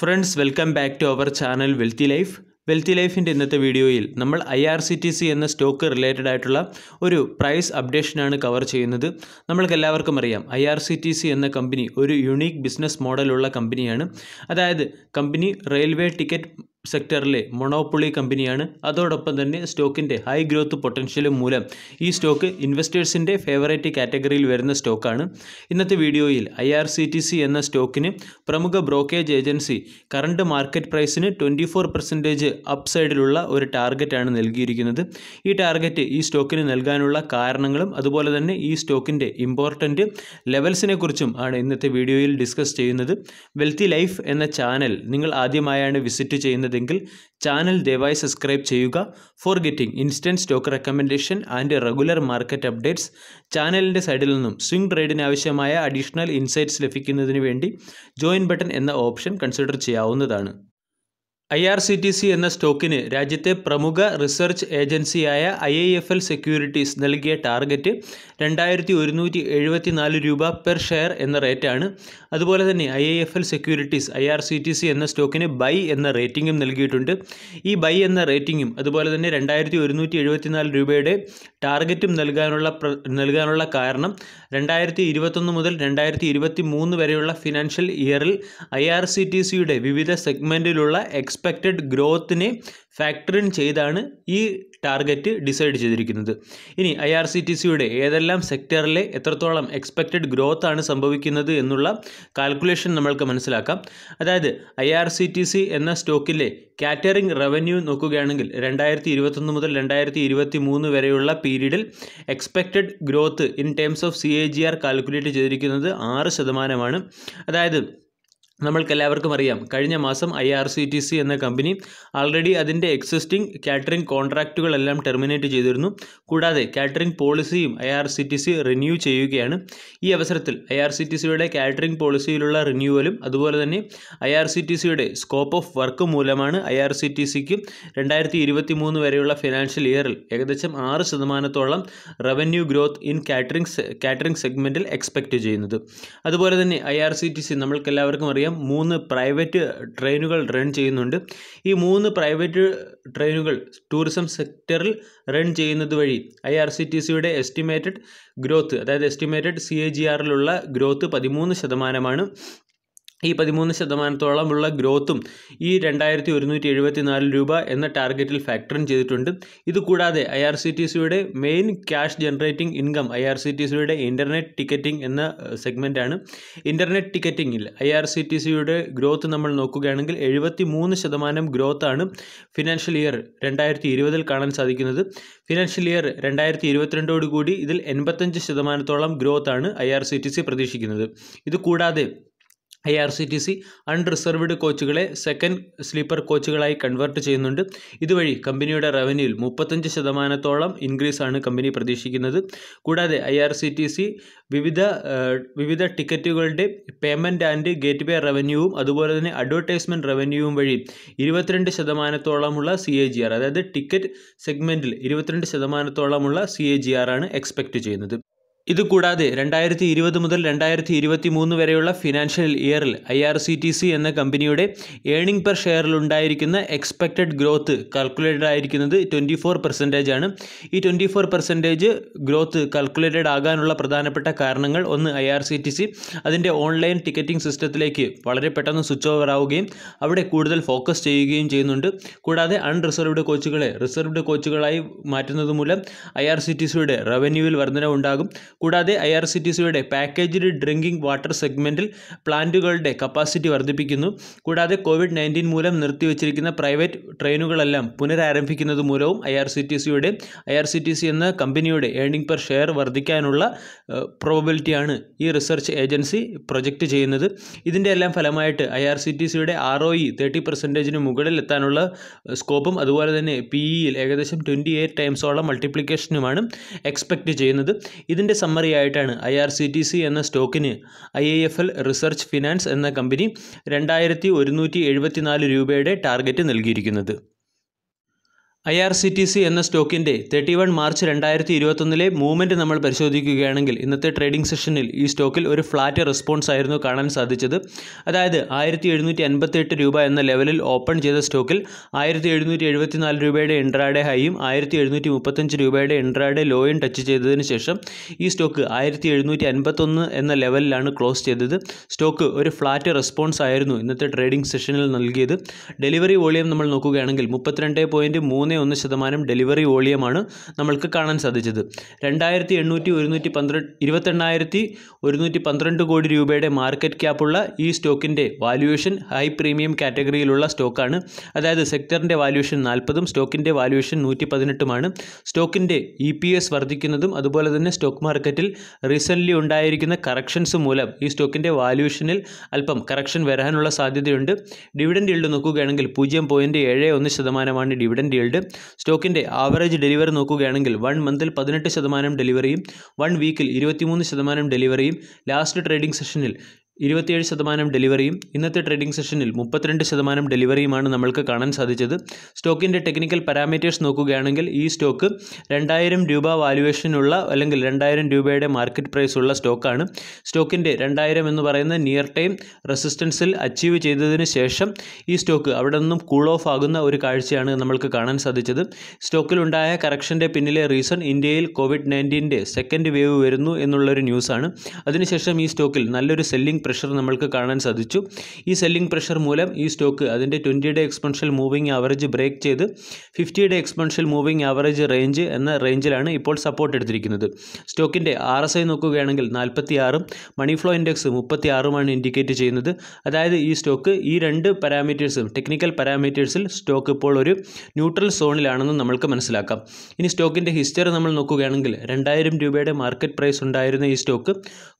friends welcome back to our channel wealthy life wealthy ലൈഫിൻ്റെ ഇന്നത്തെ വീഡിയോയിൽ നമ്മൾ I R C T C എന്ന സ്റ്റോക്ക് റിലേറ്റഡ് ആയിട്ടുള്ള ഒരു പ്രൈസ് അപ്ഡേഷനാണ് കവർ ചെയ്യുന്നത് നമ്മൾക്ക് എല്ലാവർക്കും അറിയാം ഐ ആർ സി ടി സി എന്ന കമ്പനി ഒരു യുണീക്ക് ബിസിനസ് മോഡലുള്ള കമ്പനിയാണ് അതായത് കമ്പനി റെയിൽവേ ടിക്കറ്റ് സെക്ടറിലെ മൊണോപ്പൊളി കമ്പനിയാണ് അതോടൊപ്പം തന്നെ സ്റ്റോക്കിൻ്റെ ഹൈ ഗ്രോത്ത് പൊട്ടൻഷ്യലും മൂലം ഈ സ്റ്റോക്ക് ഇൻവെസ്റ്റേഴ്സിൻ്റെ ഫേവറേറ്റ് കാറ്റഗറിയിൽ വരുന്ന സ്റ്റോക്കാണ് ഇന്നത്തെ വീഡിയോയിൽ I R C T C എന്ന സ്റ്റോക്കിന് പ്രമുഖ ബ്രോക്കേജ് ഏജൻസി കറണ്ട് മാർക്കറ്റ് പ്രൈസിന് ട്വൻറ്റി ഫോർ പെർസെൻറ്റേജ് അപ്സൈഡിലുള്ള ഒരു ടാർഗറ്റാണ് നൽകിയിരിക്കുന്നത് ഈ ടാർഗറ്റ് ഈ സ്റ്റോക്കിന് നൽകാനുള്ള കാരണങ്ങളും അതുപോലെ തന്നെ ഈ സ്റ്റോക്കിൻ്റെ ഇമ്പോർട്ടൻറ്റ് ലെവൽസിനെ കുറിച്ചും ആണ് ഇന്നത്തെ വീഡിയോയിൽ ഡിസ്കസ് ചെയ്യുന്നത് വെൽത്തി ലൈഫ് എന്ന ചാനൽ നിങ്ങൾ ആദ്യമായാണ് വിസിറ്റ് ചെയ്യുന്നത് കാണുന്നതെങ്കിൽ ചാനൽ ദയവായി സബ്സ്ക്രൈബ് ചെയ്യുക for getting instant stock recommendation and regular market updates ചാനലിൻ്റെ സൈഡിൽ നിന്നും സ്വിംഗ് ട്രേഡിന് ആവശ്യമായ അഡീഷണൽ ഇൻസൈറ്റ്സ് ലഭിക്കുന്നതിന് വേണ്ടി ജോയിൻ ബട്ടൺ എന്ന ഓപ്ഷൻ കൺസിഡർ ചെയ്യാവുന്നതാണ് I R C T C എന്ന സ്റ്റോക്കിന് രാജ്യത്തെ പ്രമുഖ റിസർച്ച് ഏജൻസിയായ I I F L securities നൽകിയ ടാർഗറ്റ് രണ്ടായിരത്തി ഒരുന്നൂറ്റി എഴുപത്തി നാല് രൂപ പെർ ഷെയർ എന്ന റേറ്റാണ് അതുപോലെ തന്നെ I I F L securities I R C T C എന്ന സ്റ്റോക്കിന് ബൈ എന്ന റേറ്റിംഗും നൽകിയിട്ടുണ്ട് ഈ ബൈ എന്ന റേറ്റിംഗും അതുപോലെ തന്നെ രണ്ടായിരത്തി ഒരുന്നൂറ്റി എഴുപത്തി നാല് രൂപയുടെ ടാർഗറ്റും നൽകാനുള്ള നൽകാനുള്ള കാരണം രണ്ടായിരത്തി ഇരുപത്തൊന്ന് മുതൽ രണ്ടായിരത്തി ഇരുപത്തി മൂന്ന് വരെയുള്ള ഫിനാൻഷ്യൽ ഇയറിൽ ഐ ആർ സി ടി സിയുടെ വിവിധ സെഗ്മെൻറ്റിലുള്ള എക്സ്പെക്റ്റഡ് ഗ്രോത്തിനെ ഫാക്ടറിൻ ചെയ്താണ് ഈ ടാർഗറ്റ് ഡിസൈഡ് ചെയ്തിരിക്കുന്നത് ഇനി ഐ ആർ സി ടി സിയുടെ ഏതെല്ലാം സെക്ടറിലെ എത്രത്തോളം എക്സ്പെക്റ്റഡ് ഗ്രോത്ത് ആണ് സംഭവിക്കുന്നത് എന്നുള്ള കാൽക്കുലേഷൻ നമ്മൾക്ക് മനസ്സിലാക്കാം അതായത് I R C T C എന്ന സ്റ്റോക്കിലെ കാറ്ററിംഗ് റവന്യൂ നോക്കുകയാണെങ്കിൽ രണ്ടായിരത്തി ഇരുപത്തൊന്ന് മുതൽ രണ്ടായിരത്തി ഇരുപത്തി മൂന്ന് വരെയുള്ള പീരീഡിൽ expected growth in terms of C A G R calculate ചെയ്തിരിക്കുന്നത് ആറ് ശതമാനമാണ് അതായത് നമ്മൾക്കെല്ലാവർക്കും അറിയാം കഴിഞ്ഞ മാസം I R C T C എന്ന കമ്പനി ആൾറെഡി അതിൻ്റെ എക്സിസ്റ്റിംഗ് കാറ്ററിംഗ് കോൺട്രാക്റ്റുകളെല്ലാം ടെർമിനേറ്റ് ചെയ്തിരുന്നു കൂടാതെ കാറ്ററിംഗ് പോളിസിയും I R C T C renew ചെയ്യുകയാണ് ഈ അവസരത്തിൽ ഐ ആർ സി ടി സിയുടെ കാറ്ററിംഗ് പോളിസിയിലുള്ള റിന്യൂവലും അതുപോലെ തന്നെ ഐ ആർ സി ടി സിയുടെ സ്കോപ്പ് ഓഫ് വർക്ക് മൂലമാണ് ഐ ആർ സി ടി സിക്ക് രണ്ടായിരത്തി ഇരുപത്തി മൂന്ന് വരെയുള്ള ഫിനാൻഷ്യൽ ഇയറിൽ ഏകദേശം ആറ് ശതമാനത്തോളം revenue growth in catering catering സെഗ്മെൻറ്റിൽ എക്സ്പെക്റ്റ് ചെയ്യുന്നത് അതുപോലെ തന്നെ I R C T C നമ്മൾക്കെല്ലാവർക്കും അറിയാം നമുക്കറിയാം മൂന്ന് പ്രൈവറ്റ് ട്രെയിനുകൾ റൺ ചെയ്യുന്നുണ്ട് ഈ മൂന്ന് പ്രൈവറ്റ് ട്രെയിനുകൾ ടൂറിസം സെക്ടറിൽ റൺ ചെയ്യുന്നത് വഴി ഐ ആർ സി ടി സിയുടെ എസ്റ്റിമേറ്റഡ് ഗ്രോത്ത് അതായത് എസ്റ്റിമേറ്റഡ് സി എ ജി ആറിലുള്ള ഗ്രോത്ത് പതിമൂന്ന് ശതമാനമാണ് ഈ പതിമൂന്ന് ശതമാനത്തോളമുള്ള ഗ്രോത്തും ഈ രണ്ടായിരത്തി ഒരുന്നൂറ്റി നാല് രൂപ എന്ന ടാർഗറ്റിൽ ഫാക്ടറിൻ ചെയ്തിട്ടുണ്ട് ഇതുകൂടാതെ ഐ ആർ സി ടി സിയുടെ main cash generating income I R C T സിയുടെ ഇൻ്റർനെറ്റ് ടിക്കറ്റിംഗ് എന്ന സെഗ്മെൻറ്റാണ് ഇൻ്റർനെറ്റ് ടിക്കറ്റിംഗിൽ ഐ ആർ സി ടി സിയുടെ ഗ്രോത്ത് നമ്മൾ നോക്കുകയാണെങ്കിൽ എഴുപത്തി മൂന്ന് ശതമാനം ഗ്രോത്താണ് ഫിനാൻഷ്യൽ ഇയർ രണ്ടായിരത്തി ഇരുപതിൽ കാണാൻ സാധിക്കുന്നത് ഫിനാൻഷ്യൽ ഇയർ രണ്ടായിരത്തി ഇരുപത്തിരണ്ടോടുകൂടി ഇതിൽ എൺപത്തഞ്ച് ശതമാനത്തോളം ഗ്രോത്താണ് I R C T C പ്രതീക്ഷിക്കുന്നത് ഇതുകൂടാതെ I R C T C unreserved കോച്ചുകളെ സെക്കൻഡ് സ്ലീപ്പർ കോച്ചുകളായി കൺവേർട്ട് ചെയ്യുന്നുണ്ട് ഇതുവഴി കമ്പനിയുടെ റവന്യൂവിൽ മുപ്പത്തഞ്ച് ശതമാനത്തോളം ഇൻക്രീസാണ് കമ്പനി പ്രതീക്ഷിക്കുന്നത് കൂടാതെ I R C T C വിവിധ വിവിധ ടിക്കറ്റുകളുടെ പേയ്മെൻറ്റ് ആൻഡ് ഗേറ്റ് വേ റവന്യൂവും അതുപോലെ തന്നെ അഡ്വർടൈസ്മെൻറ്റ് റവന്യൂവും വഴി ഇരുപത്തിരണ്ട് ശതമാനത്തോളമുള്ള സി എ ജി ആർ അതായത് ടിക്കറ്റ് സെഗ്മെൻറ്റിൽ ഇരുപത്തിരണ്ട് ശതമാനത്തോളമുള്ള സി എ ജി ആർ ആണ് എക്സ്പെക്റ്റ് ചെയ്യുന്നത് ഇതുകൂടാതെ രണ്ടായിരത്തി ഇരുപത് മുതൽ രണ്ടായിരത്തി ഇരുപത്തി മൂന്ന് വരെയുള്ള ഫിനാൻഷ്യൽ ഇയറിൽ I R C T C എന്ന കമ്പനിയുടെ ഏണിംഗ് പെർ ഉണ്ടായിരിക്കുന്ന എക്സ്പെക്റ്റഡ് ഗ്രോത്ത് കാൽക്കുലേറ്റഡ് ആയിരിക്കുന്നത് ട്വൻറ്റി ഫോർ പെർസെൻറ്റേജ് ആണ് ഈ twenty four percentage growth calculated ആകാനുള്ള പ്രധാനപ്പെട്ട കാരണങ്ങൾ ഒന്ന് I R C T C അതിൻ്റെ ഓൺലൈൻ ടിക്കറ്റിംഗ് സിസ്റ്റത്തിലേക്ക് വളരെ പെട്ടെന്ന് സ്വിച്ച് ഓവർ ആവുകയും അവിടെ കൂടുതൽ ഫോക്കസ് ചെയ്യുകയും ചെയ്യുന്നുണ്ട് കൂടാതെ അൺറിസർവ്ഡ് കോച്ചുകളെ റിസർവ്ഡ് കോച്ചുകളായി മാറ്റുന്നത് മൂലം ഐ ആർ സി ടി സിയുടെ റവന്യൂവിൽ വർധനവുണ്ടാകും കൂടാതെ ഐ ആർ സി ടി സിയുടെ പാക്കേജ്ഡ് ഡ്രിങ്കിംഗ് വാട്ടർ സെഗ്മെൻറ്റിൽ പ്ലാന്റുകളുടെ കപ്പാസിറ്റി വർദ്ധിപ്പിക്കുന്നു കൂടാതെ കോവിഡ് നയൻറ്റീൻ മൂലം നിർത്തിവെച്ചിരിക്കുന്ന പ്രൈവറ്റ് ട്രെയിനുകളെല്ലാം പുനരാരംഭിക്കുന്നത് മൂലവും ഐ ആർ സി ടി സിയുടെ I R C T C എന്ന കമ്പനിയുടെ ഏണിംഗ് പെർ ഷെയർ വർദ്ധിക്കാനുള്ള പ്രോബിലിറ്റിയാണ് ഈ റിസർച്ച് ഏജൻസി പ്രൊജക്റ്റ് ചെയ്യുന്നത് ഇതിൻ്റെ എല്ലാം ഫലമായിട്ട് ഐ ആർ സി ടി സിയുടെ ആർ ഒ ഇ തേർട്ടി പെർസെൻറ്റേജിന് മുകളിൽ എത്താനുള്ള സ്കോപ്പും അതുപോലെ തന്നെ പി ഇയിൽ ഏകദേശം ട്വൻറ്റി എയ്റ്റ് ടൈംസോളം മൾട്ടിപ്ലിക്കേഷനുമാണ് എക്സ്പെക്റ്റ് ചെയ്യുന്നത് ഇതിൻ്റെ സമ്മറി ആയിട്ടാണ് I R C T C എന്ന സ്റ്റോക്കിന് I I F L research finance എന്ന കമ്പനി രണ്ടായിരത്തി ഒരുന്നൂറ്റി എഴുപത്തിനാല് രൂപയുടെ ടാർഗറ്റ് നൽകിയിരിക്കുന്നത് I R C T C എന്ന സ്റ്റോക്കിൻ്റെ തേർട്ടി വൺ മാർച്ച് രണ്ടായിരത്തി ഇരുപത്തൊന്നിലെ മൂവ്മെൻറ്റ് നമ്മൾ പരിശോധിക്കുകയാണെങ്കിൽ ഇന്നത്തെ ട്രേഡിംഗ് സെഷനിൽ ഈ സ്റ്റോക്കിൽ ഒരു ഫ്ലാറ്റ് റെസ്പോൺസ് ആയിരുന്നു കാണാൻ സാധിച്ചത് അതായത് ആയിരത്തി എഴുന്നൂറ്റി അൻപത്തെട്ട് രൂപ എന്ന ലെവലിൽ ഓപ്പൺ ചെയ്ത സ്റ്റോക്കിൽ ആയിരത്തി എഴുന്നൂറ്റി എഴുപത്തിനാല് രൂപയുടെ ഇൻട്രാഡേ ഹൈയും ആയിരത്തി എഴുന്നൂറ്റി മുപ്പത്തഞ്ച് രൂപയുടെ ഇൻട്രാഡേ ലോയും ടച്ച് ചെയ്തതിന് ശേഷം ഈ സ്റ്റോക്ക് ആയിരത്തി എഴുന്നൂറ്റി അൻപത്തൊന്ന് എന്ന ലെവലിലാണ് ക്ലോസ് ചെയ്തത് സ്റ്റോക്ക് ഒരു ഫ്ലാറ്റ് റെസ്പോൺസ് ആയിരുന്നു ഇന്നത്തെ ട്രേഡിംഗ് സെഷനിൽ നൽകിയത് ഡെലിവറി വോളിയം നമ്മൾ നോക്കുകയാണെങ്കിൽ മുപ്പത്തിരണ്ട് പോയിൻറ്റ് മൂന്ന് ഒന്ന് ശതമാനം ഡെലിവറി വോളിയമാണ് നമ്മൾക്ക് കാണാൻ സാധിച്ചത് രണ്ടായിരത്തി എണ്ണൂറ്റി ഒരുന്നൂറ്റി പന്ത്രണ്ട് ഇരുപത്തെണ്ണായിരത്തി ഒരുന്നൂറ്റി പന്ത്രണ്ട് കോടി രൂപയുടെ മാർക്കറ്റ് ക്യാപ്പുള്ള ഈ സ്റ്റോക്കിൻ്റെ വാല്യുവേഷൻ ഹൈ പ്രീമിയം കാറ്റഗറിയിലുള്ള സ്റ്റോക്കാണ് അതായത് സെക്ടറിൻ്റെ വാല്യുവേഷൻ നാൽപ്പതും സ്റ്റോക്കിൻ്റെ വാല്യുവേഷൻ നൂറ്റി പതിനെട്ടുമാണ് സ്റ്റോക്കിൻ്റെ ഇ e പി എസ് വർദ്ധിക്കുന്നതും അതുപോലെ തന്നെ സ്റ്റോക്ക് മാർക്കറ്റിൽ റീസെൻ്റ്ലി ഉണ്ടായിരിക്കുന്ന കറക്ഷൻസ് മൂലം ഈ സ്റ്റോക്കിൻ്റെ വാല്യുവേഷനിൽ അല്പം കറക്ഷൻ വരാനുള്ള സാധ്യതയുണ്ട് ഡിവിഡൻഡ് ഈൽഡ് നോക്കുകയാണെങ്കിൽ പൂജ്യം പോയിൻറ്റ് ഏഴ് ഒന്ന് ശതമാനമാണ് ഡിവിഡൻഡ് ഈൽഡ് സ്റ്റോക്കിൻ്റെ ആവറേജ് ഡെലിവറി നോക്കുകയാണെങ്കിൽ വൺ മന്തിൽ പതിനെട്ട് ശതമാനം ഡെലിവറിയും വൺ വീക്കിൽ ഇരുപത്തിമൂന്ന് ശതമാനം ഡെലിവറിയും ലാസ്റ്റ് ട്രേഡിംഗ് സെഷനിൽ ഇരുപത്തിയേഴ് ശതമാനം ഡെലിവറിയും ഇന്നത്തെ ട്രേഡിംഗ് സെഷനിൽ മുപ്പത്തിരണ്ട് ശതമാനം ഡെലിവറിയുമാണ് നമ്മൾക്ക് കാണാൻ സാധിച്ചത് സ്റ്റോക്കിൻ്റെ ടെക്നിക്കൽ പാരാമീറ്റേഴ്സ് നോക്കുകയാണെങ്കിൽ ഈ സ്റ്റോക്ക് രണ്ടായിരം രൂപ വാല്യുവേഷനുള്ള അല്ലെങ്കിൽ രണ്ടായിരം രൂപയുടെ മാർക്കറ്റ് പ്രൈസ് ഉള്ള സ്റ്റോക്കാണ് സ്റ്റോക്കിൻ്റെ രണ്ടായിരം എന്ന് പറയുന്ന നിയർ ടൈം റെസിസ്റ്റൻസിൽ അച്ചീവ് ചെയ്തതിന് ശേഷം ഈ സ്റ്റോക്ക് അവിടെ നിന്നും കൂൾ ഓഫ് ആകുന്ന ഒരു കാഴ്ചയാണ് നമ്മൾക്ക് കാണാൻ സാധിച്ചത് സ്റ്റോക്കിലുണ്ടായ കറക്ഷൻ്റെ പിന്നിലെ റീസൺ ഇന്ത്യയിൽ കോവിഡ് നയൻറ്റീൻ്റെ സെക്കൻഡ് വേവ് വരുന്നു എന്നുള്ളൊരു ന്യൂസാണ് അതിനുശേഷം ഈ സ്റ്റോക്കിൽ നല്ലൊരു സെല്ലിംഗ് പ്രഷർ നമ്മൾക്ക് കാണാൻ സാധിച്ചു ഈ സെല്ലിംഗ് പ്രഷർ മൂലം ഈ സ്റ്റോക്ക് അതിൻ്റെ ട്വൻറ്റിയുടെ എക്സ്പെൻഷൽ മൂവിംഗ് ആവറേജ് ബ്രേക്ക് ചെയ്ത് ഫിഫ്റ്റിയുടെ എക്സ്പെൻഷൽ മൂവിംഗ് ആവറേജ് റേഞ്ച് എന്ന റേഞ്ചിലാണ് ഇപ്പോൾ സപ്പോർട്ട് എടുത്തിരിക്കുന്നത് സ്റ്റോക്കിൻ്റെ ആർ എസ് ഐ നോക്കുകയാണെങ്കിൽ നാൽപ്പത്തി ആറും മണി ഫ്ലോ ഇൻഡെക്സ് മുപ്പത്തി ആറുമാണ് ഇൻഡിക്കേറ്റ് ചെയ്യുന്നത് അതായത് ഈ സ്റ്റോക്ക് ഈ രണ്ട് പാരാമീറ്റേഴ്സും ടെക്നിക്കൽ പാരാമീറ്റേഴ്സിൽ സ്റ്റോക്ക് ഇപ്പോൾ ഒരു ന്യൂട്രൽ സോണിലാണെന്ന് നമ്മൾക്ക് മനസ്സിലാക്കാം ഇനി സ്റ്റോക്കിൻ്റെ ഹിസ്റ്ററി നമ്മൾ നോക്കുകയാണെങ്കിൽ രണ്ടായിരം രൂപയുടെ മാർക്കറ്റ് പ്രൈസ് ഉണ്ടായിരുന്ന ഈ സ്റ്റോക്ക്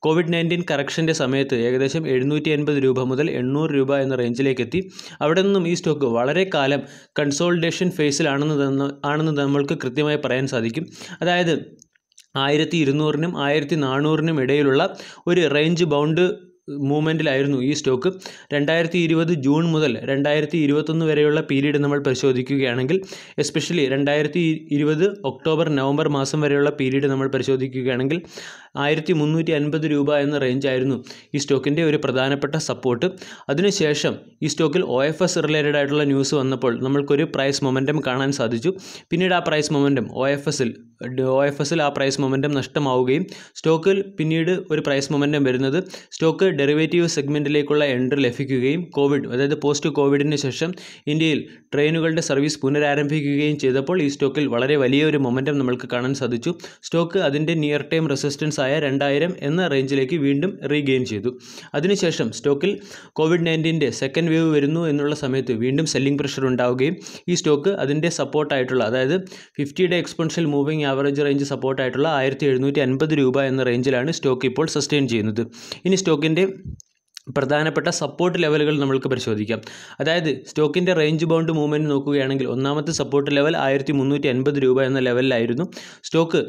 കോവിഡ് നയൻറ്റീൻ കറക്ഷൻ്റെ സമയത്ത് ഏകദേശം എഴുന്നൂറ്റി എൺപത് രൂപ മുതൽ എണ്ണൂറ് രൂപ എന്ന റേഞ്ചിലേക്ക് എത്തി അവിടെ നിന്നും ഈ സ്റ്റോക്ക് വളരെ കാലം കൺസോൾട്ടേഷൻ ഫേസിലാണെന്ന് ആണെന്ന് നമ്മൾക്ക് കൃത്യമായി പറയാൻ സാധിക്കും അതായത് ആയിരത്തി ഇരുന്നൂറിനും ആയിരത്തി നാനൂറിനും ഇടയിലുള്ള ഒരു റേഞ്ച് ബൗണ്ട് മൂവ്മെൻറ്റിലായിരുന്നു ഈ സ്റ്റോക്ക് രണ്ടായിരത്തി ഇരുപത് ജൂൺ മുതൽ രണ്ടായിരത്തി ഇരുപത്തൊന്ന് വരെയുള്ള പീരീഡ് നമ്മൾ പരിശോധിക്കുകയാണെങ്കിൽ എസ്പെഷ്യലി രണ്ടായിരത്തി ഇരുപത് ഒക്ടോബർ നവംബർ മാസം വരെയുള്ള പീരീഡ് നമ്മൾ പരിശോധിക്കുകയാണെങ്കിൽ ആയിരത്തി മുന്നൂറ്റി അൻപത് രൂപ എന്ന റേഞ്ചായിരുന്നു ഈ സ്റ്റോക്കിൻ്റെ ഒരു പ്രധാനപ്പെട്ട സപ്പോർട്ട് അതിനുശേഷം ഈ സ്റ്റോക്കിൽ ഒ എഫ് എസ് റിലേറ്റഡ് ആയിട്ടുള്ള ന്യൂസ് വന്നപ്പോൾ നമ്മൾക്കൊരു പ്രൈസ് മൊമെൻറ്റം കാണാൻ സാധിച്ചു പിന്നീട് ആ പ്രൈസ് മൊമെൻറ്റം ഒ എഫ് എസിൽ ഒ എഫ് എസിൽ ആ പ്രൈസ് മൊമെൻറ്റം നഷ്ടമാവുകയും സ്റ്റോക്കിൽ പിന്നീട് ഒരു പ്രൈസ് മൊമെൻറ്റം വരുന്നത് സ്റ്റോക്ക് ഡെറിവേറ്റീവ് സെഗ്മെൻറ്റിലേക്കുള്ള എൻട്രി ലഭിക്കുകയും കോവിഡ് അതായത് പോസ്റ്റ് കോവിഡിന് ശേഷം ഇന്ത്യയിൽ ട്രെയിനുകളുടെ സർവീസ് പുനരാരംഭിക്കുകയും ചെയ്തപ്പോൾ ഈ സ്റ്റോക്കിൽ വളരെ വലിയൊരു മൊമെൻറ്റം നമ്മൾക്ക് കാണാൻ സാധിച്ചു സ്റ്റോക്ക് അതിൻ്റെ നിയർ ടൈം റെസിസ്റ്റൻസ് ആയ രണ്ടായിരം എന്ന റേഞ്ചിലേക്ക് വീണ്ടും റീഗെയിൻ ചെയ്തു അതിനുശേഷം സ്റ്റോക്കിൽ കോവിഡ് നയൻറ്റീൻ്റെ സെക്കൻഡ് വേവ് വരുന്നു എന്നുള്ള സമയത്ത് വീണ്ടും സെല്ലിംഗ് പ്രഷർ ഉണ്ടാവുകയും ഈ സ്റ്റോക്ക് അതിൻ്റെ സപ്പോർട്ടായിട്ടുള്ള അതായത് fifty day exponential moving average range സപ്പോർട്ടായിട്ടുള്ള ആയിരത്തി എഴുന്നൂറ്റി അൻപത് രൂപ എന്ന റേഞ്ചിലാണ് സ്റ്റോക്ക് ഇപ്പോൾ സസ്റ്റെയിൻ ചെയ്യുന്നത് ഇനി സ്റ്റോക്കിൻ്റെ പ്രധാനപ്പെട്ട സപ്പോർട്ട് ലെവലുകൾ നമ്മൾക്ക് പരിശോധിക്കാം അതായത് സ്റ്റോക്കിൻ്റെ റേഞ്ച് ബൗണ്ട് മൂവ്മെൻറ്റ് നോക്കുകയാണെങ്കിൽ ഒന്നാമത്തെ സപ്പോർട്ട് ലെവൽ ആയിരത്തി മുന്നൂറ്റി അൻപത് രൂപ എന്ന ലെവലിലായിരുന്നു സ്റ്റോക്ക്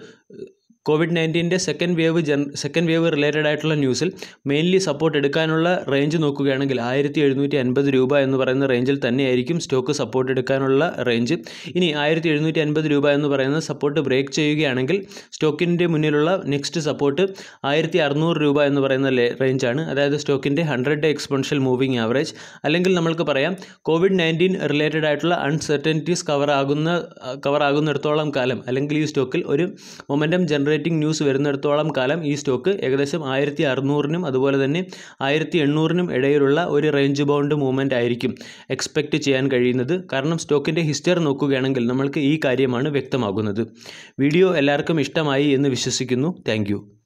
കോവിഡ് നയൻറ്റീൻ്റെ സെക്കൻഡ് വേവ് ജൻ സെക്കൻഡ് വേവ് റിലേറ്റഡ് ആയിട്ടുള്ള ന്യൂസിൽ മെയിൻലി സപ്പോർട്ട് എടുക്കാനുള്ള റേഞ്ച് നോക്കുകയാണെങ്കിൽ ആയിരത്തി എഴുന്നൂറ്റി അൻപത് രൂപ എന്ന് പറയുന്ന റേഞ്ചിൽ തന്നെയായിരിക്കും സ്റ്റോക്ക് സപ്പോർട്ട് എടുക്കാനുള്ള റേഞ്ച് ഇനി ആയിരത്തി എഴുന്നൂറ്റി അൻപത് രൂപ എന്ന് പറയുന്ന സപ്പോർട്ട് ബ്രേക്ക് ചെയ്യുകയാണെങ്കിൽ സ്റ്റോക്കിൻ്റെ മുന്നിലുള്ള നെക്സ്റ്റ് സപ്പോർട്ട് ആയിരത്തി അറുന്നൂറ് രൂപ എന്ന് പറയുന്ന റേഞ്ചാണ് അതായത് സ്റ്റോക്കിൻ്റെ hundred day exponential moving average അല്ലെങ്കിൽ നമുക്ക് പറയാം കോവിഡ് നയൻറ്റീൻ റിലേറ്റഡ് ആയിട്ടുള്ള അൺസെർട്ടനിറ്റീസ് കവർ ആകുന്ന കവർ ആകുന്നിടത്തോളം കാലം അല്ലെങ്കിൽ ഈ സ്റ്റോക്കിൽ ഒരു മൊമെൻറ്റം ജനറേറ്റ് ജനറേറ്റിംഗ് ന്യൂസ് വരുന്നിടത്തോളം കാലം ഈ സ്റ്റോക്ക് ഏകദേശം ആയിരത്തി അറുന്നൂറിനും അതുപോലെ തന്നെ ആയിരത്തി എണ്ണൂറിനും ഇടയിലുള്ള ഒരു റേഞ്ച് ബൗണ്ട് മൂവ്മെൻ്റ് ആയിരിക്കും എക്സ്പെക്റ്റ് ചെയ്യാൻ കഴിയുന്നത് കാരണം സ്റ്റോക്കിൻ്റെ ഹിസ്റ്ററി നോക്കുകയാണെങ്കിൽ നമ്മൾക്ക് ഈ കാര്യമാണ് വ്യക്തമാകുന്നത് വീഡിയോ എല്ലാവർക്കും ഇഷ്ടമായി എന്ന് വിശ്വസിക്കുന്നു താങ്ക്